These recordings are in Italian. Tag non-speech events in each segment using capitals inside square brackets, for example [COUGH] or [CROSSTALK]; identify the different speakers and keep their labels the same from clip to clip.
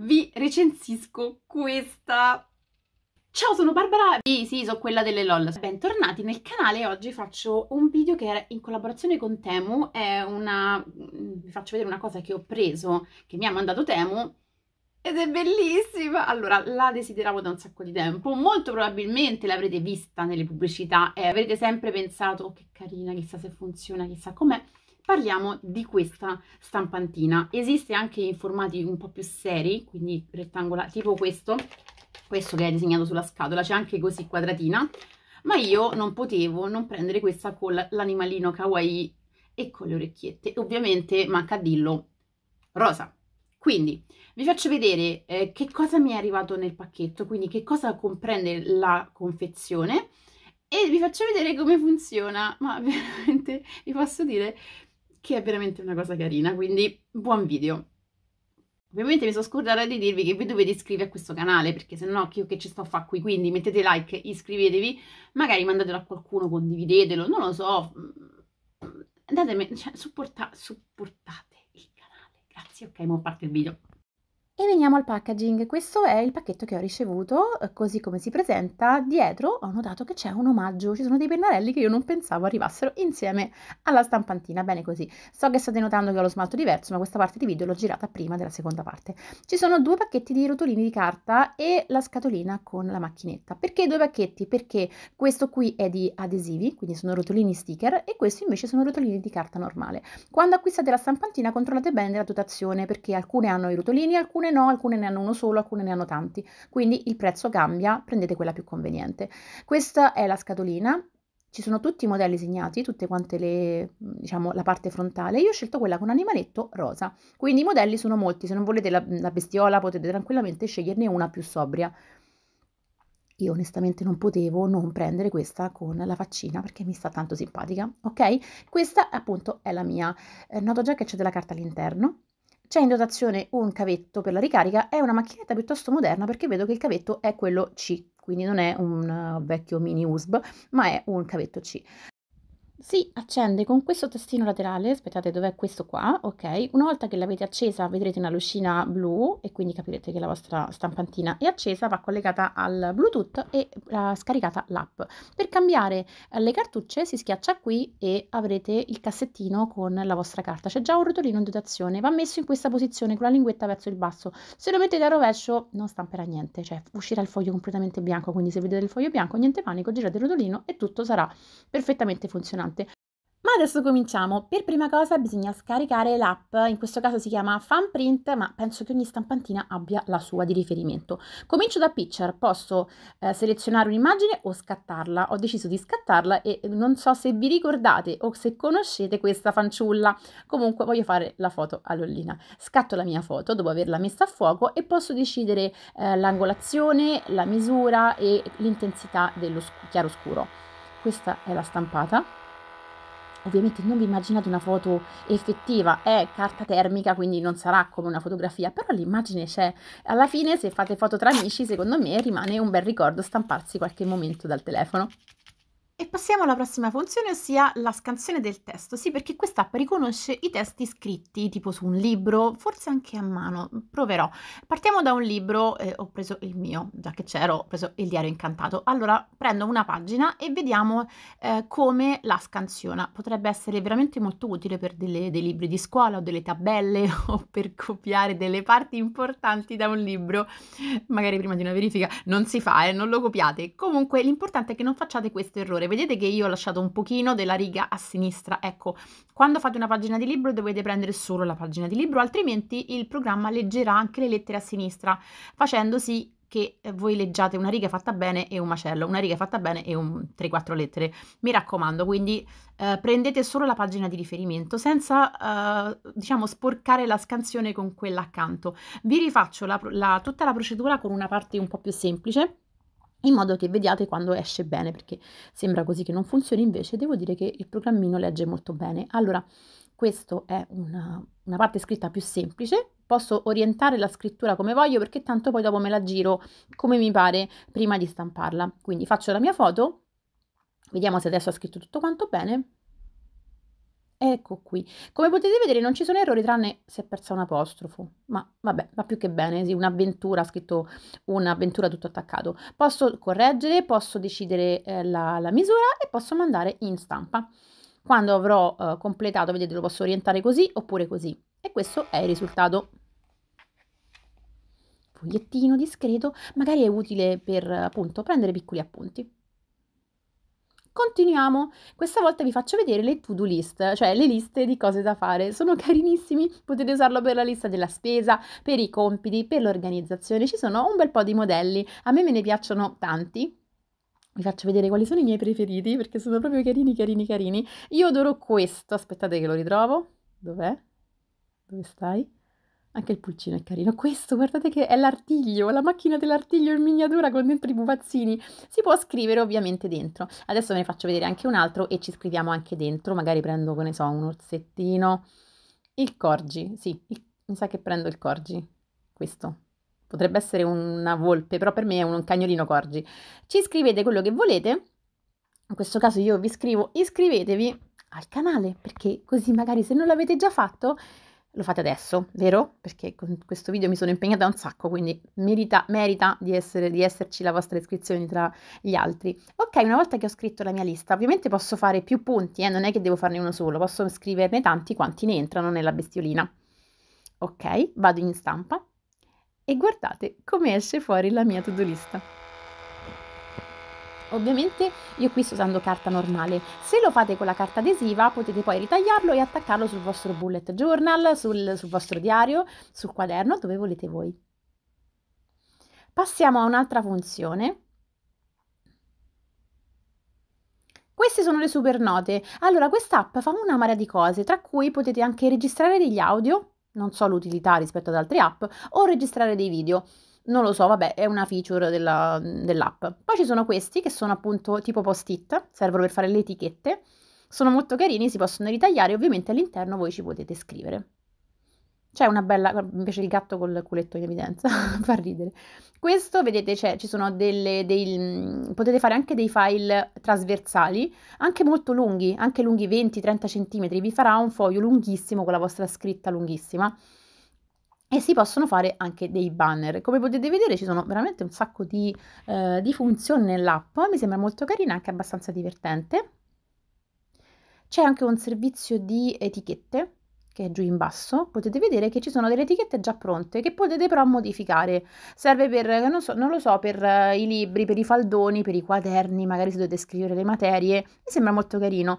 Speaker 1: vi recensisco questa. Ciao, sono Barbara. Sì, sì, sono quella delle LOL. Bentornati nel canale. Oggi faccio un video che è in collaborazione con Temu. È una... vi faccio vedere una cosa che ho preso, che mi ha mandato Temu. Ed è bellissima! Allora, la desideravo da un sacco di tempo. Molto probabilmente l'avrete vista nelle pubblicità e avrete sempre pensato, oh, che carina, chissà se funziona, chissà com'è parliamo di questa stampantina. Esiste anche in formati un po' più seri, quindi rettangolari, tipo questo, questo che è disegnato sulla scatola, c'è anche così quadratina, ma io non potevo non prendere questa con l'animalino kawaii e con le orecchiette. Ovviamente manca a dirlo rosa. Quindi vi faccio vedere eh, che cosa mi è arrivato nel pacchetto, quindi che cosa comprende la confezione e vi faccio vedere come funziona, ma [LAUGHS] veramente vi posso dire che è veramente una cosa carina, quindi buon video! Ovviamente mi sono scordata di dirvi che vi dovete iscrivervi a questo canale, perché se no che io che ci sto a fare qui, quindi mettete like, iscrivetevi, magari mandatelo a qualcuno, condividetelo, non lo so, datemi, cioè, supporta, supportate il canale, grazie, ok, mo parte il video. E veniamo al packaging, questo è il pacchetto che ho ricevuto, eh, così come si presenta, dietro ho notato che c'è un omaggio, ci sono dei pennarelli che io non pensavo arrivassero insieme alla stampantina, bene così. So che state notando che ho lo smalto diverso, ma questa parte di video l'ho girata prima della seconda parte. Ci sono due pacchetti di rotolini di carta e la scatolina con la macchinetta. Perché due pacchetti? Perché questo qui è di adesivi, quindi sono rotolini sticker, e questo invece sono rotolini di carta normale. Quando acquistate la stampantina controllate bene la dotazione, perché alcune hanno i rotolini, alcune alcune no, alcune ne hanno uno solo, alcune ne hanno tanti, quindi il prezzo cambia, prendete quella più conveniente. Questa è la scatolina, ci sono tutti i modelli segnati, tutte quante le, diciamo, la parte frontale, io ho scelto quella con animaletto rosa, quindi i modelli sono molti, se non volete la, la bestiola potete tranquillamente sceglierne una più sobria. Io onestamente non potevo non prendere questa con la faccina perché mi sta tanto simpatica, ok? Questa appunto è la mia. Eh, noto già che c'è della carta all'interno, c'è in dotazione un cavetto per la ricarica, è una macchinetta piuttosto moderna perché vedo che il cavetto è quello C, quindi non è un uh, vecchio mini USB, ma è un cavetto C si accende con questo tastino laterale, aspettate dov'è questo qua, ok? Una volta che l'avete accesa vedrete una lucina blu e quindi capirete che la vostra stampantina è accesa, va collegata al Bluetooth e uh, scaricata l'app. Per cambiare uh, le cartucce si schiaccia qui e avrete il cassettino con la vostra carta. C'è già un rotolino in dotazione, va messo in questa posizione con la linguetta verso il basso. Se lo mettete a rovescio non stamperà niente, cioè uscirà il foglio completamente bianco, quindi se vedete il foglio bianco niente panico, girate il rotolino e tutto sarà perfettamente funzionante interessante. Ma adesso cominciamo. Per prima cosa bisogna scaricare l'app, in questo caso si chiama Fanprint, ma penso che ogni stampantina abbia la sua di riferimento. Comincio da Picture, posso eh, selezionare un'immagine o scattarla. Ho deciso di scattarla e non so se vi ricordate o se conoscete questa fanciulla. Comunque voglio fare la foto all'ollina. Scatto la mia foto dopo averla messa a fuoco e posso decidere eh, l'angolazione, la misura e l'intensità dello chiaroscuro. Questa è la stampata Ovviamente non vi immaginate una foto effettiva, è carta termica, quindi non sarà come una fotografia, però l'immagine c'è. Alla fine se fate foto tra amici, secondo me rimane un bel ricordo stamparsi qualche momento dal telefono. E passiamo alla prossima funzione, ossia la scansione del testo. Sì, perché questa app riconosce i testi scritti, tipo su un libro, forse anche a mano, proverò. Partiamo da un libro, eh, ho preso il mio, già che c'ero, ho preso il diario incantato. Allora, prendo una pagina e vediamo eh, come la scansiona. Potrebbe essere veramente molto utile per delle, dei libri di scuola o delle tabelle [LAUGHS] o per copiare delle parti importanti da un libro, magari prima di una verifica. Non si fa, eh, non lo copiate. Comunque, l'importante è che non facciate questo errore Vedete che io ho lasciato un pochino della riga a sinistra. Ecco, quando fate una pagina di libro dovete prendere solo la pagina di libro, altrimenti il programma leggerà anche le lettere a sinistra, facendo sì che eh, voi leggiate una riga fatta bene e un macello, una riga fatta bene e un 3-4 lettere. Mi raccomando, quindi eh, prendete solo la pagina di riferimento senza, eh, diciamo, sporcare la scansione con quella accanto. Vi rifaccio la, la, tutta la procedura con una parte un po' più semplice in modo che vediate quando esce bene, perché sembra così che non funzioni, invece devo dire che il programmino legge molto bene. Allora, questa è una, una parte scritta più semplice, posso orientare la scrittura come voglio perché tanto poi dopo me la giro come mi pare prima di stamparla. Quindi faccio la mia foto, vediamo se adesso ha scritto tutto quanto bene. Ecco qui. Come potete vedere non ci sono errori tranne se è persa un apostrofo, ma vabbè, va più che bene, sì, un'avventura, ha scritto un'avventura tutto attaccato. Posso correggere, posso decidere eh, la, la, misura e posso mandare in stampa. Quando avrò eh, completato, vedete, lo posso orientare così oppure così. E questo è il risultato. Fogliettino discreto, magari è utile per appunto prendere piccoli appunti. Continuiamo. Questa volta vi faccio vedere le to-do list, cioè le liste di cose da fare. Sono carinissimi, potete usarlo per la lista della spesa, per i compiti, per l'organizzazione. Ci sono un bel po' di modelli. A me me ne piacciono tanti, vi faccio vedere quali sono i miei preferiti perché sono proprio carini, carini, carini. Io adoro questo. Aspettate che lo ritrovo. Dov'è? Dove stai? Anche il pulcino è carino. Questo, guardate che è l'artiglio, la macchina dell'artiglio in miniatura con dentro i pupazzini. Si può scrivere ovviamente dentro. Adesso ve ne faccio vedere anche un altro e ci scriviamo anche dentro. Magari prendo, che ne so, un orsettino. Il corgi, sì, il... mi sa che prendo il corgi. Questo. Potrebbe essere una volpe, però per me è un cagnolino corgi. Ci scrivete quello che volete. In questo caso io vi scrivo iscrivetevi al canale perché così magari se non l'avete già fatto lo fate adesso, vero? Perché con questo video mi sono impegnata un sacco, quindi merita, merita di, essere, di, esserci la vostra iscrizione tra gli altri. Ok, una volta che ho scritto la mia lista, ovviamente posso fare più punti, eh, non è che devo farne uno solo, posso scriverne tanti quanti ne entrano nella bestiolina. Ok, vado in stampa e guardate come esce fuori la mia to-do lista. Ovviamente io qui sto usando carta normale, se lo fate con la carta adesiva potete poi ritagliarlo e attaccarlo sul vostro bullet journal, sul, sul vostro diario, sul quaderno, dove volete voi. Passiamo a un'altra funzione Queste sono le super note. Allora, quest'app fa una marea di cose, tra cui potete anche registrare degli audio, non so l'utilità rispetto ad altre app, o registrare dei video non lo so, vabbè, è una feature della, dell'app. Poi ci sono questi che sono appunto tipo post-it, servono per fare le etichette. Sono molto carini, si possono ritagliare, ovviamente all'interno voi ci potete scrivere. C'è una bella, invece il gatto col culetto in evidenza, [LAUGHS] fa ridere. Questo, vedete, c'è, ci sono delle, dei, mm, potete fare anche dei file trasversali, anche molto lunghi, anche lunghi 20-30 cm, vi farà un foglio lunghissimo con la vostra scritta lunghissima e si possono fare anche dei banner. Come potete vedere ci sono veramente un sacco di, eh, di funzioni nell'app, mi sembra molto carina e anche abbastanza divertente. C'è anche un servizio di etichette che è giù in basso, potete vedere che ci sono delle etichette già pronte che potete però modificare. Serve per, non, so, non lo so, per eh, i libri, per i faldoni, per i quaderni, magari se dovete scrivere le materie, mi sembra molto carino.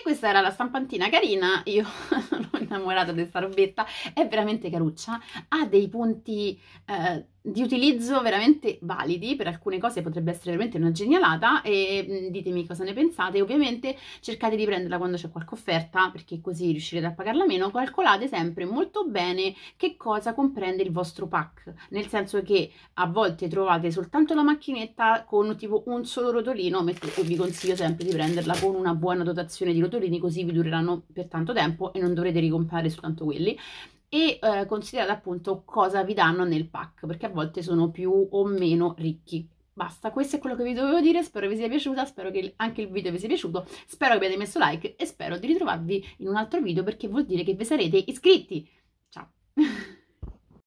Speaker 1: E questa era la stampantina carina, io sono [LAUGHS] innamorata di questa robetta, è veramente caruccia, ha dei punti... Eh, di utilizzo veramente validi, per alcune cose potrebbe essere veramente una genialata e mm, ditemi cosa ne pensate, ovviamente cercate di prenderla quando c'è qualche offerta perché così riuscirete a pagarla meno, calcolate sempre molto bene che cosa comprende il vostro pack, nel senso che a volte trovate soltanto la macchinetta con tipo un solo rotolino, mentre vi consiglio sempre di prenderla con una buona dotazione di rotolini così vi dureranno per tanto tempo e non dovrete ricomprare soltanto quelli e eh, considerate appunto cosa vi danno nel pack, perché a volte sono più o meno ricchi. Basta, questo è quello che vi dovevo dire, spero vi sia piaciuta, spero che anche il video vi sia piaciuto, spero che abbiate messo like e spero di ritrovarvi in un altro video perché vuol dire che vi sarete iscritti. Ciao! [LAUGHS]